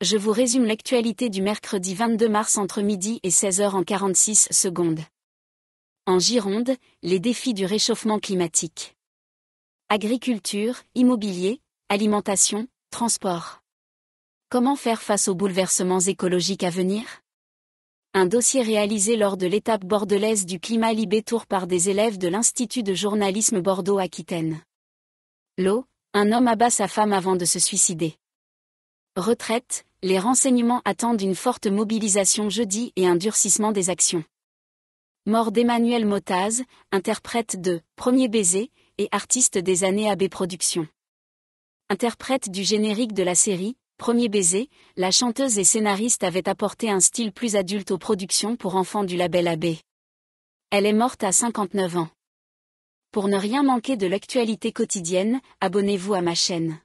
je vous résume l'actualité du mercredi 22 mars entre midi et 16h en 46 secondes. En Gironde, les défis du réchauffement climatique. Agriculture, immobilier, alimentation, transport. Comment faire face aux bouleversements écologiques à venir un dossier réalisé lors de l'étape bordelaise du climat Libé Tour par des élèves de l'Institut de journalisme Bordeaux-Aquitaine. L'eau, un homme abat sa femme avant de se suicider. Retraite, les renseignements attendent une forte mobilisation jeudi et un durcissement des actions. Mort d'Emmanuel Motaz, interprète de Premier baiser et artiste des années AB Productions. Interprète du générique de la série Premier baiser, la chanteuse et scénariste avait apporté un style plus adulte aux productions pour enfants du label AB. Elle est morte à 59 ans. Pour ne rien manquer de l'actualité quotidienne, abonnez-vous à ma chaîne.